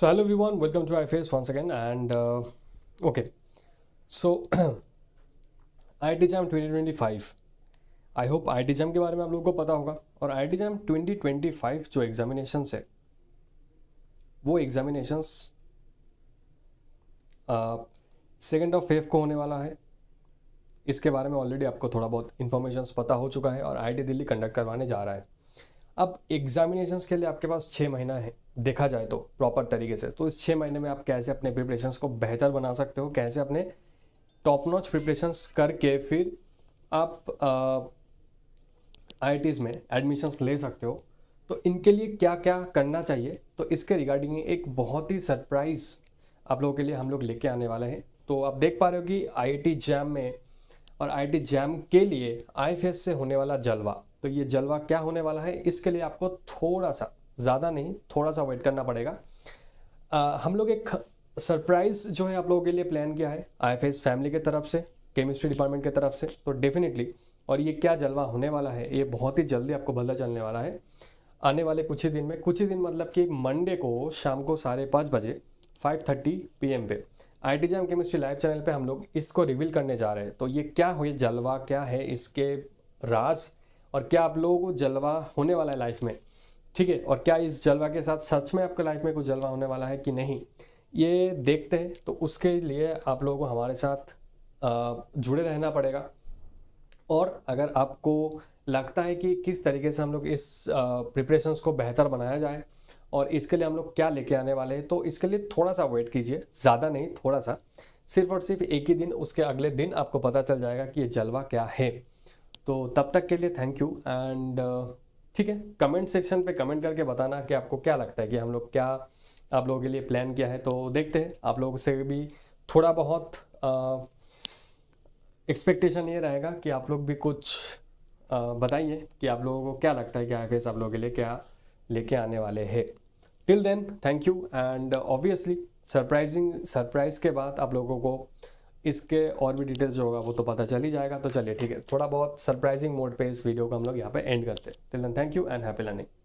so hello welcome to iFace to iFace and okay so I T So twenty twenty five I hope I T JAM के बारे में आप लोगों को पता होगा और I T JAM twenty five जो एग्जामिनेशन है वो एग्जामिनेशंस सेकेंड ऑफ फेफ को होने वाला है इसके बारे में ऑलरेडी आपको थोड़ा बहुत इन्फॉर्मेशन पता हो चुका है और आई दिल्ली कंडक्ट करवाने जा रहा है अब एग्जामिनेशंस के लिए आपके पास छः महीना है देखा जाए तो प्रॉपर तरीके से तो इस छः महीने में आप कैसे अपने प्रिपरेशंस को बेहतर बना सकते हो कैसे अपने टॉप नॉच प्रिपरेशंस करके फिर आप आई में एडमिशन्स ले सकते हो तो इनके लिए क्या क्या करना चाहिए तो इसके रिगार्डिंग एक बहुत ही सरप्राइज़ आप लोगों के लिए हम लोग लेके आने वाले हैं तो आप देख पा रहे हो कि आई जैम में और आई जैम के लिए आई से होने वाला जलवा तो ये जलवा क्या होने वाला है इसके लिए आपको थोड़ा सा ज़्यादा नहीं थोड़ा सा वेट करना पड़ेगा आ, हम लोग एक सरप्राइज़ जो है आप लोगों के लिए प्लान किया है आई फैमिली की तरफ से केमिस्ट्री डिपार्टमेंट की तरफ से तो डेफिनेटली और ये क्या जलवा होने वाला है ये बहुत ही जल्दी आपको बदला चलने वाला है आने वाले कुछ ही दिन में कुछ ही दिन मतलब कि मंडे को शाम को साढ़े पाँच बजे फाइव थर्टी पी एम पे I T JAM chemistry live channel पे हम लोग इसको रिवील करने जा रहे हैं तो ये क्या हुई जलवा क्या है इसके राज और क्या आप लोगों को जलवा होने वाला है लाइफ में ठीक है और क्या इस जलवा के साथ सच में आपके लाइफ में कुछ जलवा होने वाला है कि नहीं ये देखते हैं तो उसके लिए आप लोगों को हमारे साथ जुड़े रहना पड़ेगा और अगर आपको लगता है कि किस तरीके से हम लोग इस प्रिपरेशंस को बेहतर बनाया जाए और इसके लिए हम लोग क्या लेके आने वाले हैं तो इसके लिए थोड़ा सा वेट कीजिए ज़्यादा नहीं थोड़ा सा सिर्फ और सिर्फ एक ही दिन उसके अगले दिन आपको पता चल जाएगा कि ये जलवा क्या है तो तब तक के लिए थैंक यू एंड ठीक है कमेंट सेक्शन पे कमेंट करके बताना कि आपको क्या लगता है कि हम लोग क्या आप लोगों के लिए प्लान किया है तो देखते हैं आप लोगों से भी थोड़ा बहुत एक्सपेक्टेशन ये रहेगा कि आप लोग भी कुछ बताइए कि आप लोगों को क्या लगता है कि आई आप लोगों के लिए क्या लेके आने वाले हैं till then thank you and obviously surprising surprise के बाद आप लोगों को इसके और भी डिटेल्स जो होगा वो तो पता चल ही जाएगा तो चलिए ठीक है थोड़ा बहुत सरप्राइजिंग मोड पे इस वीडियो को हम लोग यहाँ पे एंड करते हैं till then thank you and happy learning